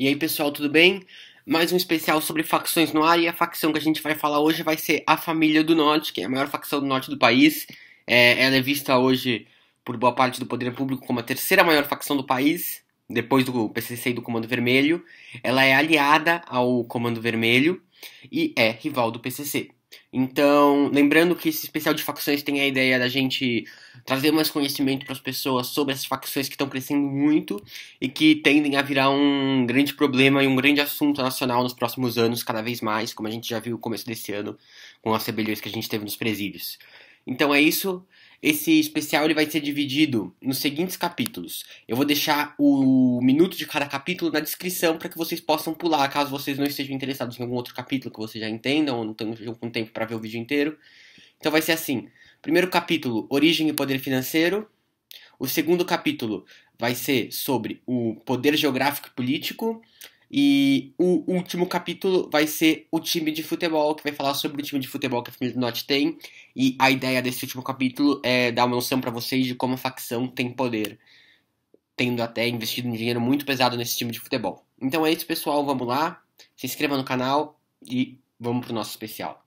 E aí, pessoal, tudo bem? Mais um especial sobre facções no ar e a facção que a gente vai falar hoje vai ser a Família do Norte, que é a maior facção do norte do país. É, ela é vista hoje por boa parte do poder público como a terceira maior facção do país, depois do PCC e do Comando Vermelho. Ela é aliada ao Comando Vermelho e é rival do PCC. Então, lembrando que esse especial de facções tem a ideia da gente trazer mais conhecimento para as pessoas sobre as facções que estão crescendo muito e que tendem a virar um grande problema e um grande assunto nacional nos próximos anos, cada vez mais, como a gente já viu no começo desse ano com as rebeliões que a gente teve nos presídios. Então é isso. Esse especial ele vai ser dividido nos seguintes capítulos. Eu vou deixar o minuto de cada capítulo na descrição para que vocês possam pular, caso vocês não estejam interessados em algum outro capítulo que vocês já entendam ou não tenham com tempo para ver o vídeo inteiro. Então vai ser assim: primeiro capítulo, origem e poder financeiro. O segundo capítulo vai ser sobre o poder geográfico e político. E o último capítulo vai ser o time de futebol, que vai falar sobre o time de futebol que a família do Norte tem. E a ideia desse último capítulo é dar uma noção para vocês de como a facção tem poder, tendo até investido um dinheiro muito pesado nesse time de futebol. Então é isso, pessoal. Vamos lá. Se inscreva no canal e vamos pro nosso especial.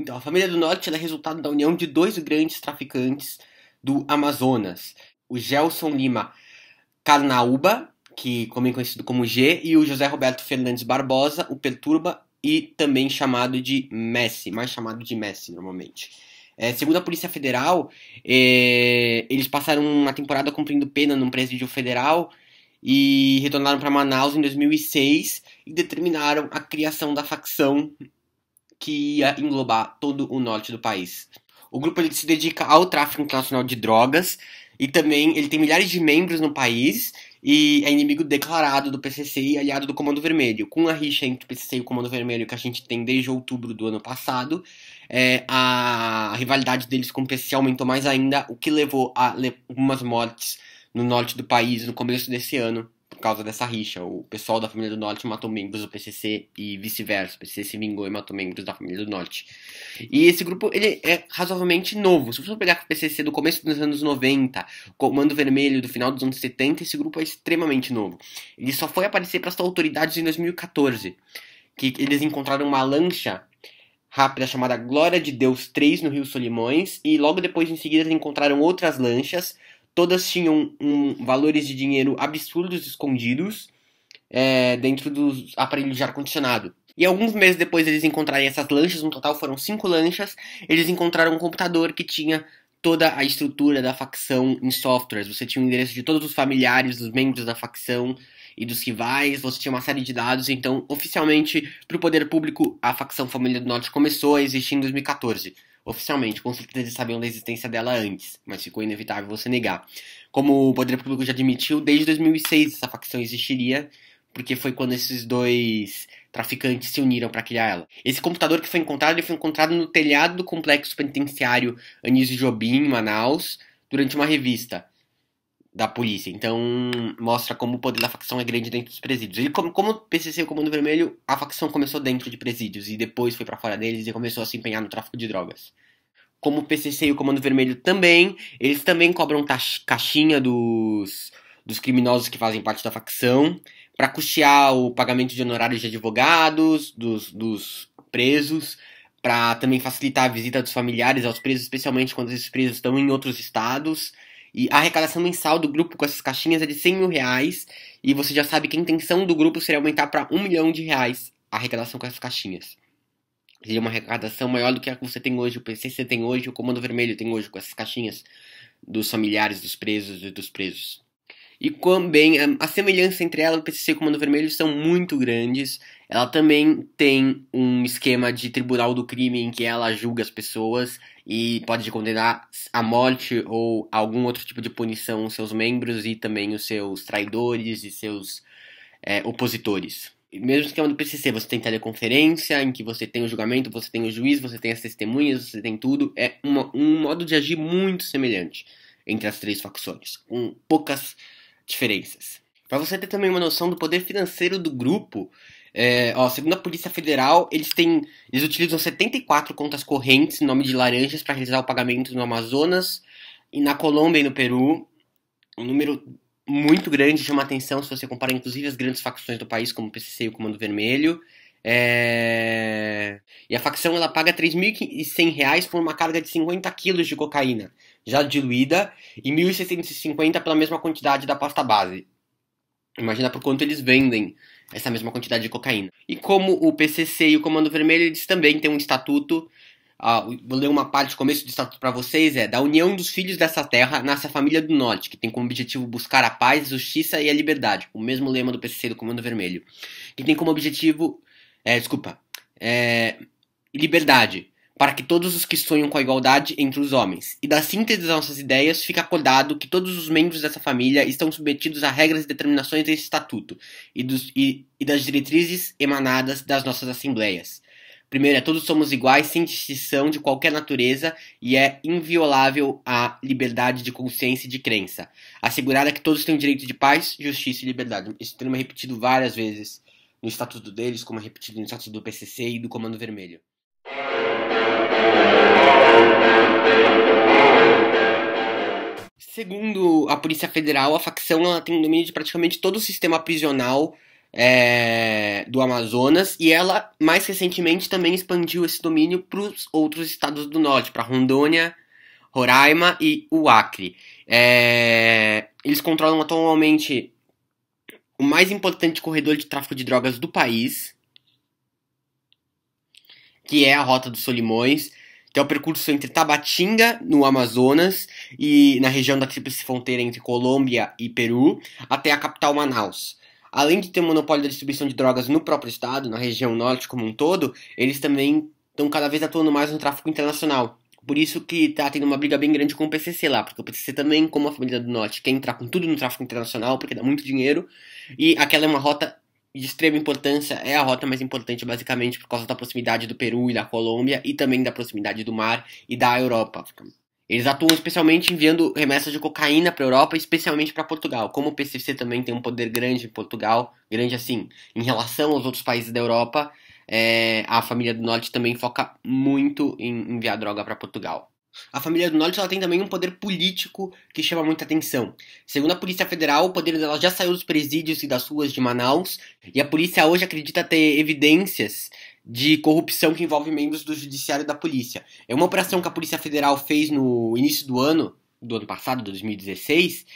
Então, a família do Norte é resultado da união de dois grandes traficantes do Amazonas, o Gelson Lima Carnaúba, que como é conhecido como G, e o José Roberto Fernandes Barbosa, o Perturba, e também chamado de Messi, mais chamado de Messi normalmente. É, segundo a Polícia Federal, é, eles passaram uma temporada cumprindo pena num presídio federal e retornaram para Manaus em 2006 e determinaram a criação da facção que ia englobar todo o norte do país. O grupo ele se dedica ao tráfico internacional de drogas e também ele tem milhares de membros no país e é inimigo declarado do PCC e aliado do Comando Vermelho. Com a rixa entre o PCC e o Comando Vermelho que a gente tem desde outubro do ano passado, é, a rivalidade deles com o PCC aumentou mais ainda, o que levou a algumas mortes no norte do país no começo desse ano por causa dessa rixa. O pessoal da família do Norte matou membros do PCC e vice-versa. O PCC se vingou e matou membros da família do Norte. E esse grupo ele é razoavelmente novo. Se você pegar o PCC do começo dos anos 90, Comando Vermelho do final dos anos 70, esse grupo é extremamente novo. Ele só foi aparecer para as autoridades em 2014, que eles encontraram uma lancha rápida chamada Glória de Deus 3 no Rio Solimões e logo depois em seguida encontraram outras lanchas Todas tinham um, valores de dinheiro absurdos escondidos é, dentro dos aparelhos de ar-condicionado. E alguns meses depois eles encontrarem essas lanchas, no total foram cinco lanchas, eles encontraram um computador que tinha toda a estrutura da facção em softwares. Você tinha o endereço de todos os familiares, dos membros da facção e dos rivais, você tinha uma série de dados. Então, oficialmente, para o poder público, a facção Família do Norte começou a existir em 2014 oficialmente. Com certeza eles sabiam da existência dela antes, mas ficou inevitável você negar. Como o Poder Público já admitiu, desde 2006 essa facção existiria, porque foi quando esses dois traficantes se uniram para criar ela. Esse computador que foi encontrado, ele foi encontrado no telhado do complexo penitenciário Anísio Jobim, em Manaus, durante uma revista da polícia. Então, mostra como o poder da facção é grande dentro dos presídios. Ele, como, como o PCC e o Comando Vermelho, a facção começou dentro de presídios e depois foi para fora deles e começou a se empenhar no tráfico de drogas. Como o PCC e o Comando Vermelho também, eles também cobram caixinha dos, dos criminosos que fazem parte da facção para custear o pagamento de honorários de advogados, dos, dos presos, para também facilitar a visita dos familiares aos presos, especialmente quando esses presos estão em outros estados e a arrecadação mensal do grupo com essas caixinhas é de 100 mil reais. E você já sabe que a intenção do grupo seria aumentar para 1 milhão de reais a arrecadação com essas caixinhas. Seria uma arrecadação maior do que a que você tem hoje, o PCC tem hoje, o Comando Vermelho tem hoje com essas caixinhas dos familiares dos presos e dos presos. E também a semelhança entre ela, o PCC e o Comando Vermelho são muito grandes. Ela também tem um esquema de tribunal do crime em que ela julga as pessoas e pode condenar à morte ou algum outro tipo de punição os seus membros e também os seus traidores e seus é, opositores. Mesmo esquema do PCC, você tem teleconferência, em que você tem o julgamento, você tem o juiz, você tem as testemunhas, você tem tudo. É uma, um modo de agir muito semelhante entre as três facções, com poucas diferenças. Para você ter também uma noção do poder financeiro do grupo, é, ó, segundo a Polícia Federal, eles têm. Eles utilizam 74 contas correntes em nome de laranjas para realizar o pagamento no Amazonas e na Colômbia e no Peru. Um número muito grande, chama atenção se você comparar inclusive as grandes facções do país, como o PCC e o Comando Vermelho. É... E a facção ela paga R$ 3.100 por uma carga de 50 quilos de cocaína, já diluída, e R$ 1.650 pela mesma quantidade da pasta base. Imagina por quanto eles vendem essa mesma quantidade de cocaína. E como o PCC e o Comando Vermelho, eles também têm um estatuto. Uh, vou ler uma parte do começo do estatuto para vocês: é da união dos filhos dessa terra nasce a família do Norte, que tem como objetivo buscar a paz, justiça e a liberdade. O mesmo lema do PCC e do Comando Vermelho, que tem como objetivo, é, desculpa, é, liberdade para que todos os que sonham com a igualdade entre os homens. E da síntese das nossas ideias, fica acordado que todos os membros dessa família estão submetidos a regras e determinações desse estatuto e, dos, e, e das diretrizes emanadas das nossas assembleias. Primeiro é todos somos iguais, sem distinção de qualquer natureza, e é inviolável a liberdade de consciência e de crença, assegurada que todos têm o direito de paz, justiça e liberdade. Esse termo é repetido várias vezes no Estatuto deles, como é repetido no Estatuto do PCC e do Comando Vermelho. Segundo a Polícia Federal, a facção ela tem domínio de praticamente todo o sistema prisional é, do Amazonas e ela, mais recentemente, também expandiu esse domínio para os outros estados do norte, para Rondônia, Roraima e o Acre. É, eles controlam atualmente o mais importante corredor de tráfico de drogas do país, que é a Rota dos Solimões que é o percurso entre Tabatinga, no Amazonas, e na região da tríplice fronteira entre Colômbia e Peru, até a capital Manaus. Além de ter o um monopólio da distribuição de drogas no próprio estado, na região norte como um todo, eles também estão cada vez atuando mais no tráfico internacional. Por isso que tá tendo uma briga bem grande com o PCC lá, porque o PCC também, como a família do Norte, quer entrar com tudo no tráfico internacional, porque dá muito dinheiro, e aquela é uma rota de extrema importância, é a rota mais importante basicamente por causa da proximidade do Peru e da Colômbia e também da proximidade do mar e da Europa. Eles atuam especialmente enviando remessas de cocaína para a Europa, especialmente para Portugal. Como o PCC também tem um poder grande em Portugal, grande assim, em relação aos outros países da Europa, é, a família do Norte também foca muito em enviar droga para Portugal. A família do Norte ela tem também um poder político que chama muita atenção. Segundo a Polícia Federal, o poder dela já saiu dos presídios e das ruas de Manaus, e a polícia hoje acredita ter evidências de corrupção que envolve membros do judiciário e da polícia. É uma operação que a Polícia Federal fez no início do ano, do ano passado, 2016,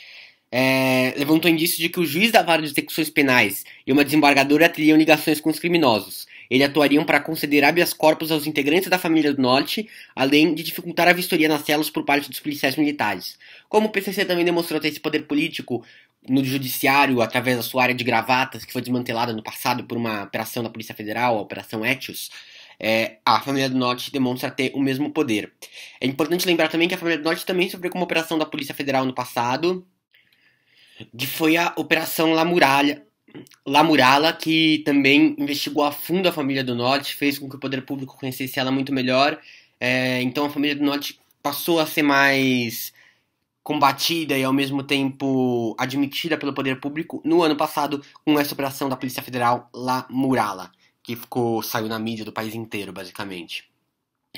é, levantou indícios de que o juiz da vara de execuções penais e uma desembargadora teriam ligações com os criminosos. Ele atuariam para conceder habeas corpus aos integrantes da família do Norte, além de dificultar a vistoria nas celas por parte dos policiais militares. Como o PCC também demonstrou ter esse poder político no judiciário, através da sua área de gravatas, que foi desmantelada no passado por uma operação da Polícia Federal, a Operação Etios, é, a família do Norte demonstra ter o mesmo poder. É importante lembrar também que a família do Norte também sofreu com uma operação da Polícia Federal no passado, que foi a Operação La Muralha, Lamurala, que também investigou a fundo a família do Norte, fez com que o poder público conhecesse ela muito melhor. É, então a família do Norte passou a ser mais combatida e ao mesmo tempo admitida pelo poder público no ano passado com essa operação da Polícia Federal Lamurala, que ficou saiu na mídia do país inteiro, basicamente.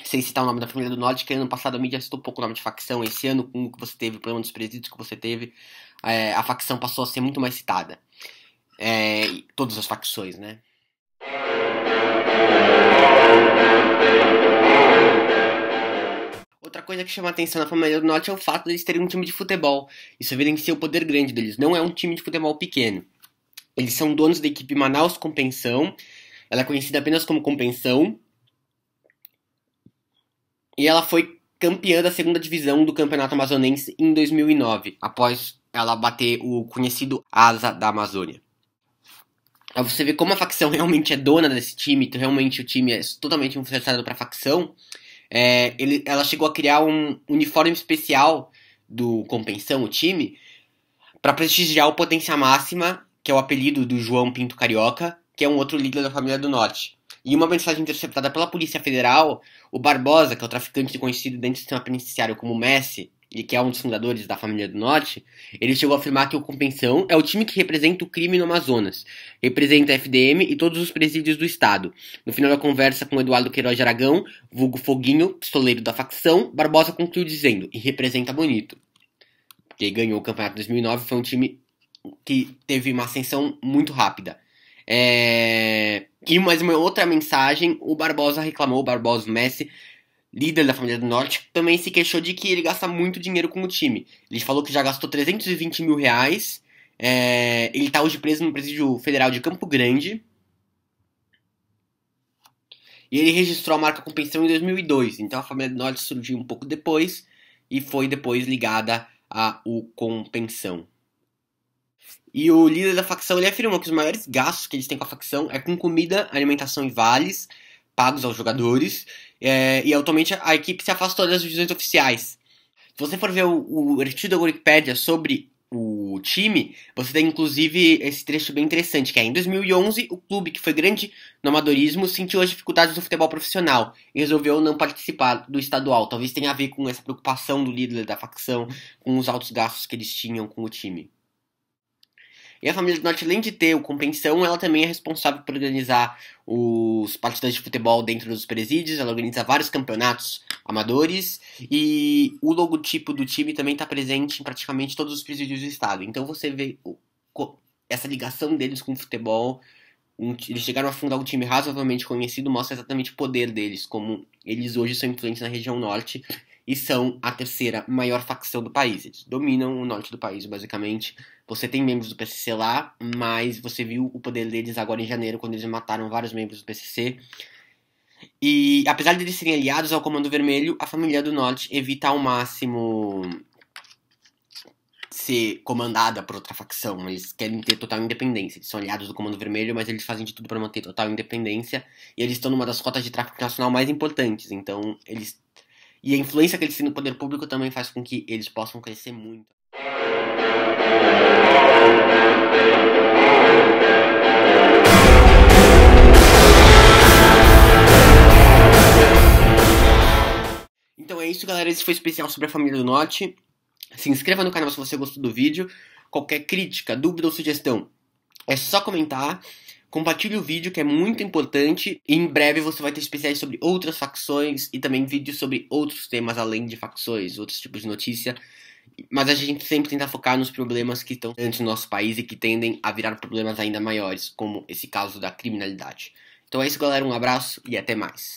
Sem citar o nome da família do Norte, que ano passado a mídia citou pouco o nome de facção. Esse ano, com o que você teve, o problema dos presídios que você teve, é, a facção passou a ser muito mais citada é, todas as facções, né? Outra coisa que chama atenção na família do Norte é o fato deles de terem um time de futebol. Isso evidencia o poder grande deles. Não é um time de futebol pequeno. Eles são donos da equipe Manaus Compensão. Ela é conhecida apenas como Compensão. E ela foi campeã da segunda divisão do Campeonato Amazonense em 2009, após ela bater o conhecido Asa da Amazônia você vê como a facção realmente é dona desse time, então realmente o time é totalmente influenciado para a facção. É, ele, ela chegou a criar um uniforme especial do Compensão, o time, para prestigiar o Potência Máxima, que é o apelido do João Pinto Carioca, que é um outro líder da família do Norte. E uma mensagem interceptada pela Polícia Federal, o Barbosa, que é o traficante conhecido dentro do sistema penitenciário como Messi, e que é um dos fundadores da família do Norte, ele chegou a afirmar que o Compensão é o time que representa o crime no Amazonas, representa a FDM e todos os presídios do Estado. No final da conversa com Eduardo Queiroz de Aragão, vulgo Foguinho, pistoleiro da facção, Barbosa concluiu dizendo, e representa bonito. Porque ganhou o campeonato 2009, foi um time que teve uma ascensão muito rápida. É... E mais uma outra mensagem, o Barbosa reclamou, o Barbosa Messi líder da família do Norte, também se queixou de que ele gasta muito dinheiro com o time. Ele falou que já gastou 320 mil reais. É, ele está hoje preso no presídio federal de Campo Grande. E ele registrou a marca com pensão em 2002. Então a família do Norte surgiu um pouco depois e foi depois ligada a o Compensão. E o líder da facção ele afirmou que os maiores gastos que eles têm com a facção é com comida, alimentação e vales pagos aos jogadores é, e atualmente a equipe se afastou das divisões oficiais. Se você for ver o, o artigo da Wikipedia sobre o time, você tem inclusive esse trecho bem interessante, que é em 2011 o clube que foi grande no amadorismo sentiu as dificuldades do futebol profissional e resolveu não participar do estadual. Talvez tenha a ver com essa preocupação do líder da facção, com os altos gastos que eles tinham com o time. E a família do Norte, além de ter o Compensação, ela também é responsável por organizar os partidos de futebol dentro dos presídios, ela organiza vários campeonatos amadores e o logotipo do time também está presente em praticamente todos os presídios do estado. Então você vê essa ligação deles com o futebol. Eles chegaram a fundar um time razoavelmente conhecido, mostra exatamente o poder deles, como eles hoje são influentes na região norte e são a terceira maior facção do país. Eles dominam o norte do país, basicamente. Você tem membros do PCC lá, mas você viu o poder deles agora em janeiro, quando eles mataram vários membros do PCC. E apesar de eles serem aliados ao Comando Vermelho, a família do Norte evita ao máximo ser comandada por outra facção. Eles querem ter total independência. Eles são aliados do Comando Vermelho, mas eles fazem de tudo para manter total independência. E eles estão numa das rotas de tráfico nacional mais importantes. Então, eles e a influência que eles têm no poder público também faz com que eles possam crescer muito. Então é isso, galera. Esse foi o especial sobre a família do Norte. Se inscreva no canal se você gostou do vídeo. Qualquer crítica, dúvida ou sugestão, é só comentar. Compartilhe o vídeo que é muito importante e em breve você vai ter especiais sobre outras facções e também vídeos sobre outros temas além de facções, outros tipos de notícia. Mas a gente sempre tenta focar nos problemas que estão antes do nosso país e que tendem a virar problemas ainda maiores, como esse caso da criminalidade. Então é isso, galera. Um abraço e até mais.